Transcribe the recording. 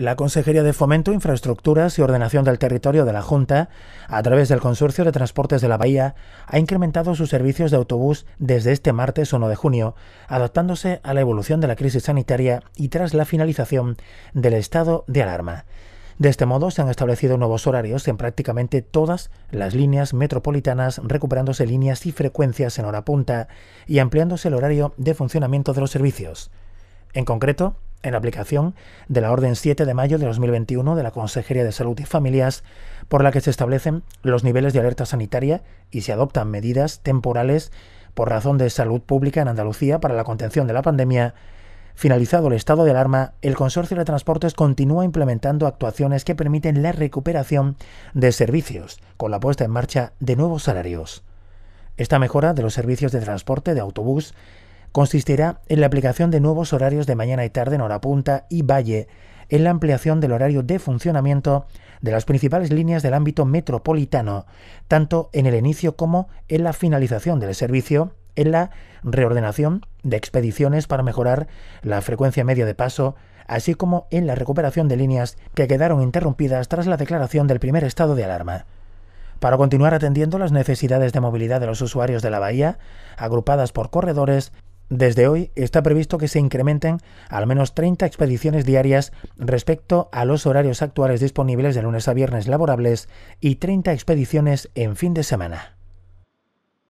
la Consejería de Fomento, Infraestructuras y Ordenación del Territorio de la Junta, a través del Consorcio de Transportes de la Bahía, ha incrementado sus servicios de autobús desde este martes 1 de junio, adaptándose a la evolución de la crisis sanitaria y tras la finalización del estado de alarma. De este modo, se han establecido nuevos horarios en prácticamente todas las líneas metropolitanas, recuperándose líneas y frecuencias en hora punta y ampliándose el horario de funcionamiento de los servicios. En concreto, en aplicación de la Orden 7 de mayo de 2021 de la Consejería de Salud y Familias, por la que se establecen los niveles de alerta sanitaria y se adoptan medidas temporales por razón de salud pública en Andalucía para la contención de la pandemia. Finalizado el estado de alarma, el Consorcio de Transportes continúa implementando actuaciones que permiten la recuperación de servicios, con la puesta en marcha de nuevos salarios. Esta mejora de los servicios de transporte de autobús consistirá en la aplicación de nuevos horarios de mañana y tarde en hora punta y valle, en la ampliación del horario de funcionamiento de las principales líneas del ámbito metropolitano, tanto en el inicio como en la finalización del servicio, en la reordenación de expediciones para mejorar la frecuencia media de paso, así como en la recuperación de líneas que quedaron interrumpidas tras la declaración del primer estado de alarma. Para continuar atendiendo las necesidades de movilidad de los usuarios de la bahía, agrupadas por corredores, desde hoy está previsto que se incrementen al menos 30 expediciones diarias respecto a los horarios actuales disponibles de lunes a viernes laborables y 30 expediciones en fin de semana.